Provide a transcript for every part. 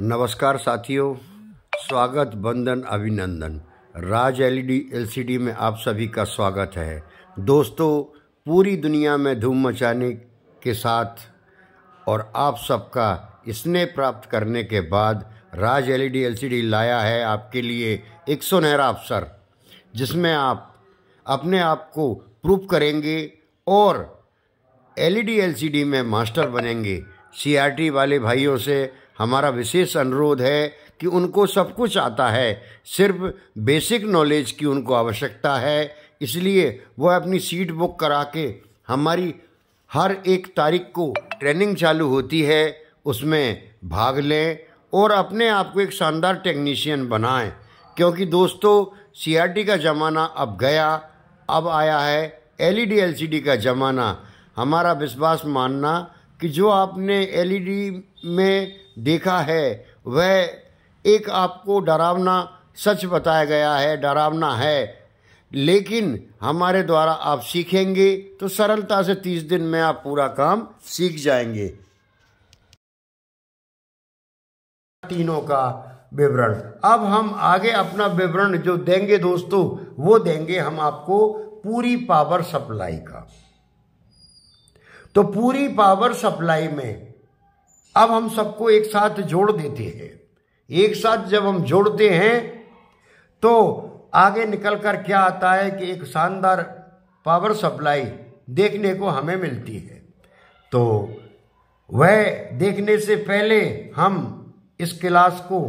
नमस्कार साथियों स्वागत बंदन अभिनंदन राज एलईडी एलसीडी में आप सभी का स्वागत है दोस्तों पूरी दुनिया में धूम मचाने के साथ और आप सबका स्नेह प्राप्त करने के बाद राज एलईडी एलसीडी लाया है आपके लिए एक सुनहरा अवसर जिसमें आप अपने आप को प्रूफ करेंगे और एलईडी एलसीडी में मास्टर बनेंगे सीआरटी वाले भाइयों से हमारा विशेष अनुरोध है कि उनको सब कुछ आता है सिर्फ बेसिक नॉलेज की उनको आवश्यकता है इसलिए वह अपनी सीट बुक करा के हमारी हर एक तारीख को ट्रेनिंग चालू होती है उसमें भाग लें और अपने आप को एक शानदार टेक्नीशियन बनाएं क्योंकि दोस्तों सीआरटी का ज़माना अब गया अब आया है एलईडी एलसीडी e का ज़माना हमारा विश्वास मानना कि जो आपने एलईडी e में देखा है वह एक आपको डरावना सच बताया गया है डरावना है लेकिन हमारे द्वारा आप सीखेंगे तो सरलता से तीस दिन में आप पूरा काम सीख जाएंगे तीनों का विवरण अब हम आगे अपना विवरण जो देंगे दोस्तों वो देंगे हम आपको पूरी पावर सप्लाई का तो पूरी पावर सप्लाई में अब हम सबको एक साथ जोड़ देते हैं एक साथ जब हम जोड़ते हैं तो आगे निकल कर क्या आता है कि एक शानदार पावर सप्लाई देखने को हमें मिलती है तो वह देखने से पहले हम इस क्लास को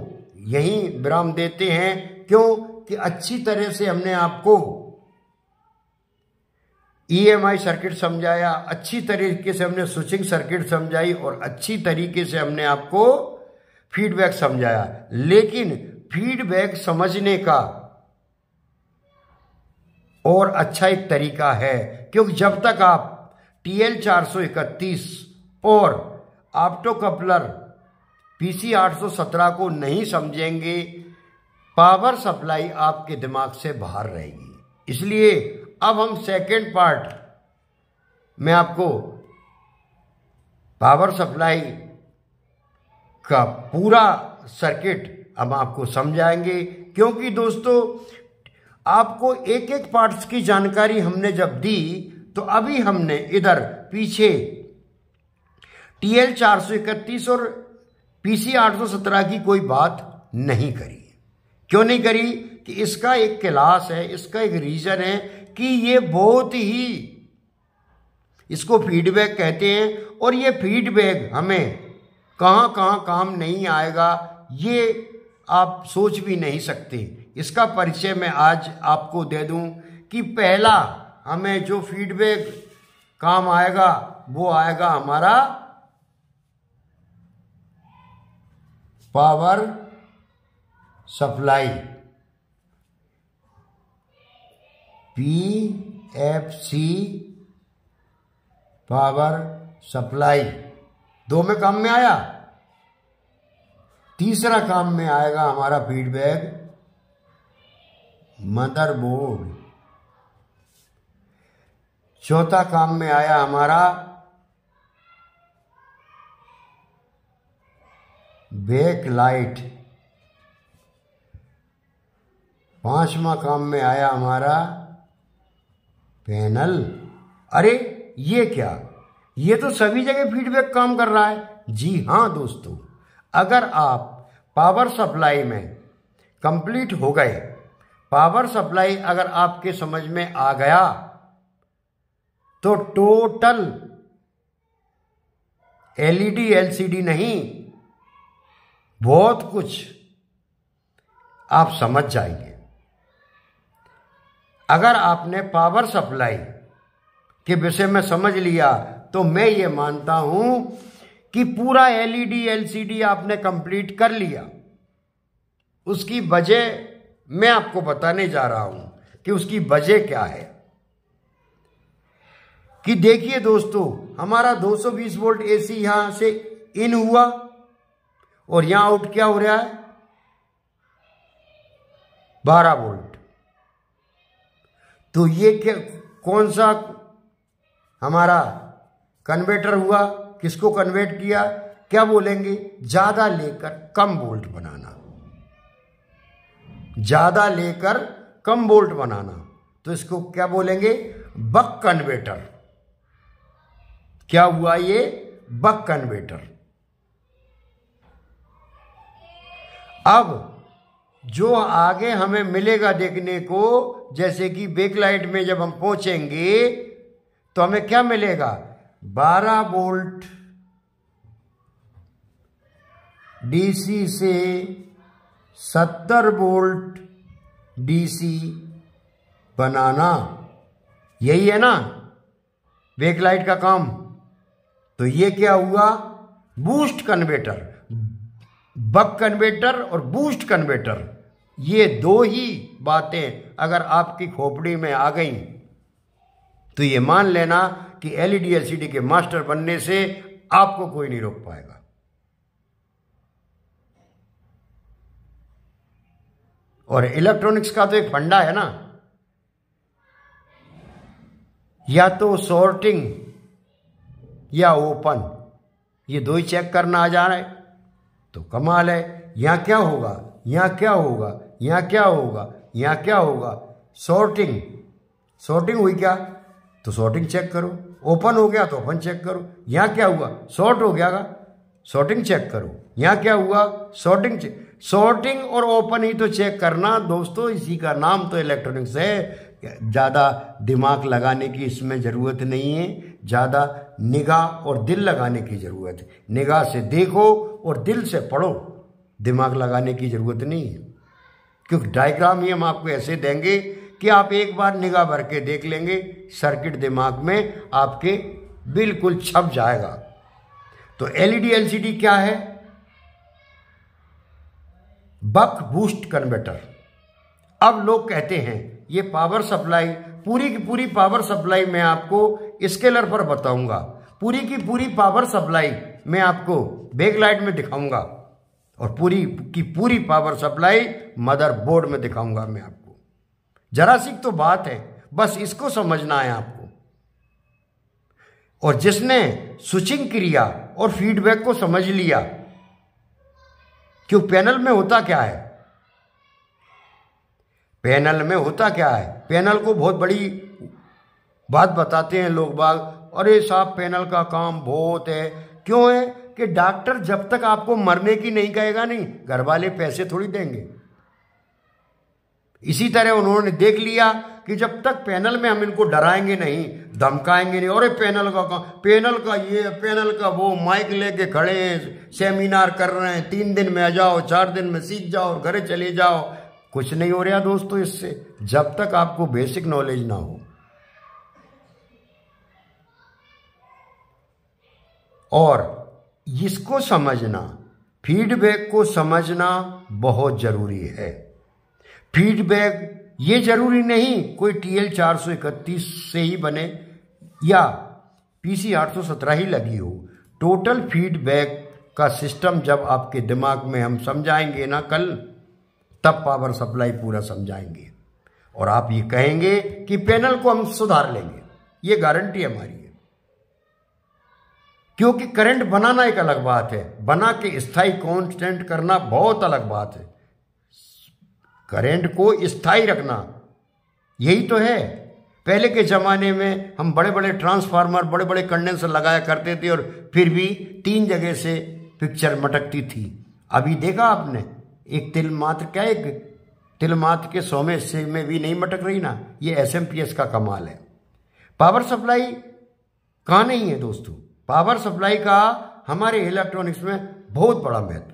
यहीं विराम देते हैं क्यों कि अच्छी तरह से हमने आपको ईएमआई e सर्किट समझाया अच्छी तरीके से हमने स्विचिंग सर्किट समझाई और अच्छी तरीके से हमने आपको फीडबैक समझाया लेकिन फीडबैक समझने का और अच्छा एक तरीका है क्योंकि जब तक आप टीएल 431 और ऑप्टो कपलर पीसी 817 को नहीं समझेंगे पावर सप्लाई आपके दिमाग से बाहर रहेगी इसलिए अब हम सेकेंड पार्ट में आपको पावर सप्लाई का पूरा सर्किट हम आपको समझाएंगे क्योंकि दोस्तों आपको एक एक पार्ट्स की जानकारी हमने जब दी तो अभी हमने इधर पीछे टी एल चार सौ इकतीस और पी सी आठ सौ सत्रह की कोई बात नहीं करी क्यों नहीं करी कि इसका एक क्लास है इसका एक रीजन है कि ये बहुत ही इसको फीडबैक कहते हैं और ये फीडबैक हमें कहाँ कहाँ काम नहीं आएगा ये आप सोच भी नहीं सकते इसका परिचय मैं आज आपको दे दूं कि पहला हमें जो फीडबैक काम आएगा वो आएगा हमारा power supply P F C power supply दो में काम में आया तीसरा काम में आएगा हमारा फीडबैक मदरबोर्ड चौथा काम में आया हमारा बैक लाइट पांचवा काम में आया हमारा पैनल अरे ये क्या ये तो सभी जगह फीडबैक काम कर रहा है जी हाँ दोस्तों अगर आप पावर सप्लाई में कंप्लीट हो गए पावर सप्लाई अगर आपके समझ में आ गया तो टोटल एलईडी एलसीडी नहीं बहुत कुछ आप समझ जाएंगे अगर आपने पावर सप्लाई के विषय में समझ लिया तो मैं ये मानता हूं कि पूरा एलईडी एलसीडी e आपने कंप्लीट कर लिया उसकी वजह मैं आपको बताने जा रहा हूं कि उसकी वजह क्या है कि देखिए दोस्तों हमारा 220 वोल्ट एसी यहां से इन हुआ और यहां आउट क्या हो रहा है 12 वोल्ट तो ये कौन सा हमारा कन्वर्टर हुआ किसको कन्वर्ट किया क्या बोलेंगे ज्यादा लेकर कम बोल्ट बनाना ज्यादा लेकर कम बोल्ट बनाना तो इसको क्या बोलेंगे बक कन्वर्टर क्या हुआ ये बक कन्वर्टर अब जो आगे हमें मिलेगा देखने को जैसे कि बेकलाइट में जब हम पहुंचेंगे तो हमें क्या मिलेगा 12 वोल्ट डीसी से 70 वोल्ट डीसी बनाना यही है ना बेकलाइट का काम तो ये क्या हुआ बूस्ट कन्वर्टर बक कन्वेटर और बूस्ट कन्वेटर ये दो ही बातें अगर आपकी खोपड़ी में आ गई तो ये मान लेना कि एलईडी एलसीडी e के मास्टर बनने से आपको कोई नहीं रोक पाएगा और इलेक्ट्रॉनिक्स का तो एक फंडा है ना या तो सॉर्टिंग या ओपन ये दो ही चेक करना आ जा रहा है तो कमाल है यहाँ क्या होगा यहाँ क्या होगा यहाँ क्या होगा यहाँ क्या होगा सॉर्टिंग सॉर्टिंग हुई क्या तो सॉर्टिंग चेक करो ओपन हो गया तो ओपन चेक करो यहाँ क्या हुआ सॉर्ट हो गया सॉर्टिंग चेक करो यहाँ क्या हुआ सॉर्टिंग सॉर्टिंग और ओपन ही तो चेक करना दोस्तों इसी का नाम तो इलेक्ट्रॉनिक्स है ज़्यादा दिमाग लगाने की इसमें ज़रूरत नहीं है ज़्यादा निगाह और दिल लगाने की ज़रूरत है निगाह से देखो और दिल से पढ़ो दिमाग लगाने की ज़रूरत नहीं है क्योंकि डायग्राम ही हम आपको ऐसे देंगे कि आप एक बार निगाह भर के देख लेंगे सर्किट दिमाग में आपके बिल्कुल छप जाएगा तो एलईडी एलसीडी क्या है बक बूस्ट कन्वर्टर अब लोग कहते हैं ये पावर सप्लाई पूरी की पूरी पावर सप्लाई मैं आपको स्केलर पर बताऊंगा पूरी की पूरी पावर सप्लाई मैं आपको लाइट में दिखाऊंगा और पूरी की पूरी पावर सप्लाई मदर बोर्ड में दिखाऊंगा मैं आपको जरा सी तो बात है बस इसको समझना है आपको और जिसने स्विचिंग क्रिया और फीडबैक को समझ लिया क्यों पैनल में होता क्या है पैनल में होता क्या है पैनल को बहुत बड़ी बात बताते हैं लोग बाग अरे साहब पैनल का काम बहुत है क्यों है कि डॉक्टर जब तक आपको मरने की नहीं कहेगा नहीं घर वाले पैसे थोड़ी देंगे इसी तरह उन्होंने देख लिया कि जब तक पैनल में हम इनको डराएंगे नहीं धमकाएंगे नहीं अरे पैनल का काम पैनल का ये पैनल का वो माइक लेके खड़े हैं सेमिनार कर रहे हैं तीन दिन में आ जाओ चार दिन में सीख जाओ घरे चले जाओ कुछ नहीं हो रहा दोस्तों इससे जब तक आपको बेसिक नॉलेज ना हो और इसको समझना फीडबैक को समझना बहुत ज़रूरी है फीडबैक ये ज़रूरी नहीं कोई टी एल चार सौ इकतीस से ही बने या पी सी आठ सौ सत्रह ही लगी हो टोटल फीडबैक का सिस्टम जब आपके दिमाग में हम समझाएंगे ना कल तब पावर सप्लाई पूरा समझाएंगे और आप ये कहेंगे कि पैनल को हम सुधार लेंगे ये गारंटी हमारी है क्योंकि करंट बनाना एक अलग बात है बना के स्थाई कॉन्स्टेंट करना बहुत अलग बात है करंट को स्थाई रखना यही तो है पहले के ज़माने में हम बड़े बड़े ट्रांसफार्मर बड़े बड़े कंडेंसर लगाया करते थे और फिर भी तीन जगह से पिक्चर मटकती थी अभी देखा आपने एक तिल मात्र क्या एक तिल मात्र के सौमे हिस्से में भी नहीं मटक रही ना ये एस का कमाल है पावर सप्लाई कहाँ नहीं है दोस्तों पावर सप्लाई का हमारे इलेक्ट्रॉनिक्स में बहुत बड़ा महत्व है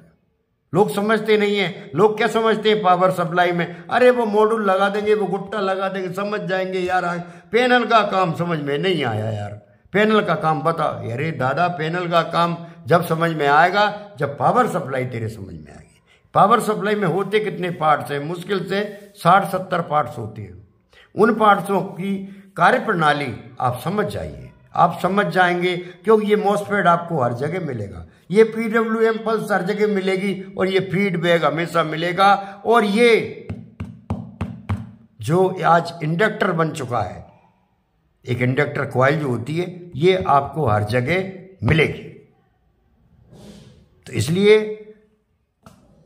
लोग समझते नहीं है लोग क्या समझते हैं पावर सप्लाई में अरे वो मॉड्यूल लगा देंगे वो गुट्टा लगा देंगे समझ जाएंगे यार आए पैनल का काम समझ में नहीं आया यार पैनल का काम बता अरे दादा पैनल का काम जब समझ में आएगा जब पावर सप्लाई तेरे समझ में आएगी पावर सप्लाई में होते कितने पार्ट्स हैं मुश्किल से साठ सत्तर पार्ट्स होते हैं उन पार्ट्सों की कार्यप्रणाली आप समझ जाइए आप समझ जाएंगे क्योंकि ये मोसफेड आपको हर जगह मिलेगा ये पी डब्ल्यू एम पल्स हर जगह मिलेगी और ये फीडबैक हमेशा मिलेगा और ये जो आज इंडक्टर बन चुका है एक इंडक्टर क्वाइल जो होती है ये आपको हर जगह मिलेगी तो इसलिए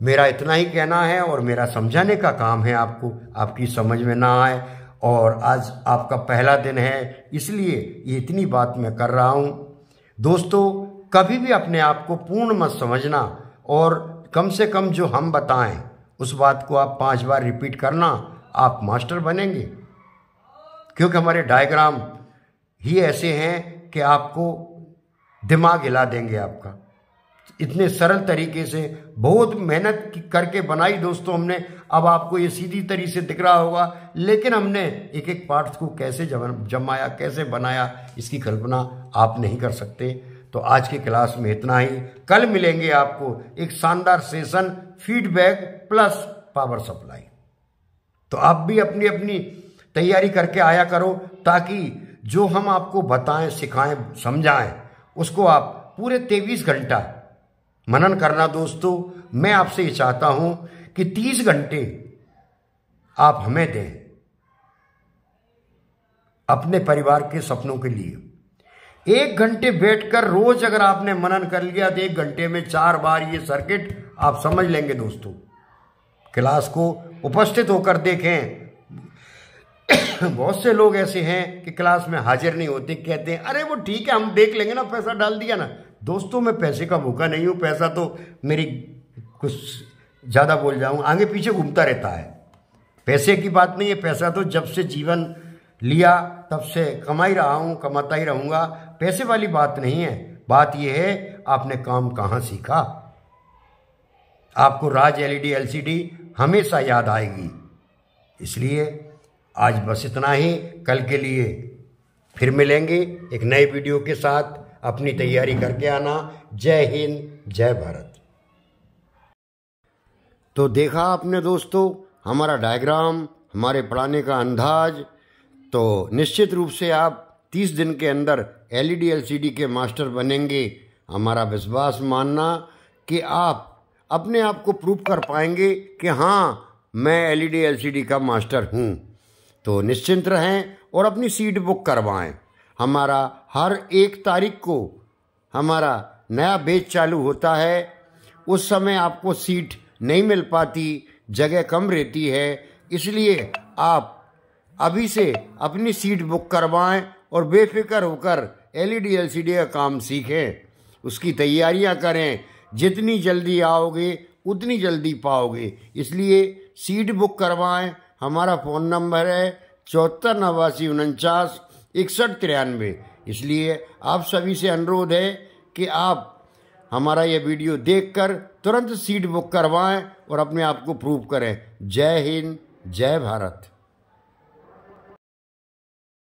मेरा इतना ही कहना है और मेरा समझाने का काम है आपको आपकी समझ में ना आए और आज आपका पहला दिन है इसलिए ये इतनी बात मैं कर रहा हूँ दोस्तों कभी भी अपने आप को पूर्ण मत समझना और कम से कम जो हम बताएं उस बात को आप पांच बार रिपीट करना आप मास्टर बनेंगे क्योंकि हमारे डायग्राम ही ऐसे हैं कि आपको दिमाग हिला देंगे आपका इतने सरल तरीके से बहुत मेहनत करके बनाई दोस्तों हमने अब आपको ये सीधी तरीके से दिख रहा होगा लेकिन हमने एक एक पार्ट को कैसे जमाया कैसे बनाया इसकी कल्पना आप नहीं कर सकते तो आज की क्लास में इतना ही कल मिलेंगे आपको एक शानदार session feedback plus power supply तो आप भी अपनी अपनी तैयारी करके आया करो ताकि जो हम आपको बताएं सिखाएं समझाएं उसको आप पूरे तेईस घंटा मनन करना दोस्तों मैं आपसे ये चाहता हूं कि तीस घंटे आप हमें दें अपने परिवार के सपनों के लिए एक घंटे बैठकर रोज अगर आपने मनन कर लिया तो एक घंटे में चार बार ये सर्किट आप समझ लेंगे दोस्तों क्लास को उपस्थित होकर देखें बहुत से लोग ऐसे हैं कि क्लास में हाजिर नहीं होते कहते हैं अरे वो ठीक है हम देख लेंगे ना पैसा डाल दिया ना दोस्तों मैं पैसे का भूखा नहीं हूँ पैसा तो मेरी कुछ ज़्यादा बोल जाऊँ आगे पीछे घूमता रहता है पैसे की बात नहीं है पैसा तो जब से जीवन लिया तब से कमा ही रहा हूँ कमाता ही रहूँगा पैसे वाली बात नहीं है बात यह है आपने काम कहाँ सीखा आपको राज एलईडी एलसीडी हमेशा याद आएगी इसलिए आज बस इतना ही कल के लिए फिर मिलेंगे एक नए वीडियो के साथ अपनी तैयारी करके आना जय हिंद जय भारत तो देखा आपने दोस्तों हमारा डायग्राम हमारे पढ़ाने का अंदाज तो निश्चित रूप से आप 30 दिन के अंदर एल ई e के मास्टर बनेंगे हमारा विश्वास मानना कि आप अपने आप को प्रूव कर पाएंगे कि हाँ मैं एल ई e का मास्टर हूँ तो निश्चिंत रहें और अपनी सीट बुक करवाएं हमारा हर एक तारीख को हमारा नया बेच चालू होता है उस समय आपको सीट नहीं मिल पाती जगह कम रहती है इसलिए आप अभी से अपनी सीट बुक करवाएं और बेफिक्र होकर L E D L C D का काम सीखें उसकी तैयारियां करें जितनी जल्दी आओगे उतनी जल्दी पाओगे इसलिए सीट बुक करवाएं हमारा फ़ोन नंबर है चौहत्तर नवासी उनचास इकसठ तिरानवे इसलिए आप सभी से अनुरोध है कि आप हमारा ये वीडियो देखकर तुरंत सीट बुक करवाएं और अपने आप को प्रूव करें जय हिंद जय भारत